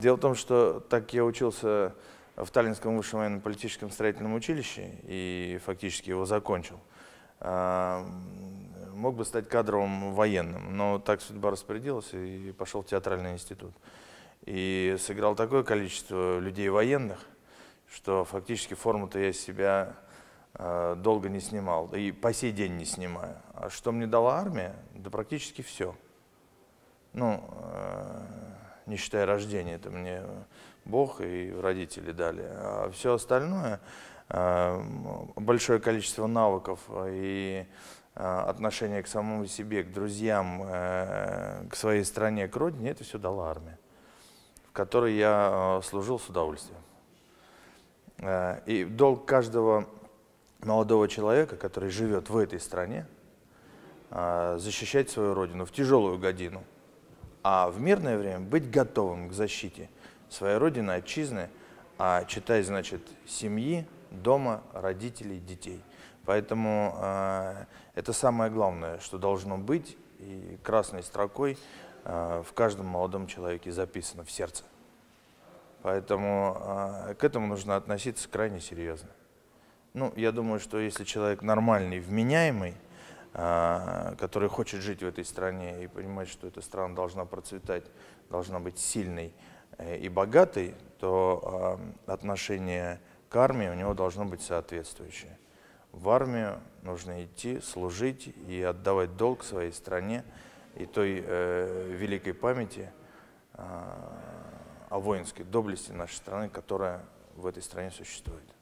Дело в том, что так я учился в Таллинском высшем военно-политическом строительном училище и фактически его закончил. А, мог бы стать кадровым военным, но так судьба распорядилась и пошел в театральный институт. И сыграл такое количество людей военных, что фактически форму-то я себя а, долго не снимал, и по сей день не снимаю. А что мне дала армия? Да практически все. Ну, а, не считая рождения, это мне Бог и родители дали. А все остальное, э, большое количество навыков и э, отношение к самому себе, к друзьям, э, к своей стране, к родине, это все дала армия, в которой я служил с удовольствием. И долг каждого молодого человека, который живет в этой стране, защищать свою родину в тяжелую годину – а в мирное время быть готовым к защите своей родины, отчизны, а читай, значит, семьи, дома, родителей, детей. Поэтому э, это самое главное, что должно быть, и красной строкой э, в каждом молодом человеке записано в сердце. Поэтому э, к этому нужно относиться крайне серьезно. Ну, я думаю, что если человек нормальный, вменяемый, а, который хочет жить в этой стране и понимает, что эта страна должна процветать, должна быть сильной э, и богатой, то а, отношение к армии у него должно быть соответствующее. В армию нужно идти, служить и отдавать долг своей стране и той э, великой памяти а, о воинской доблести нашей страны, которая в этой стране существует.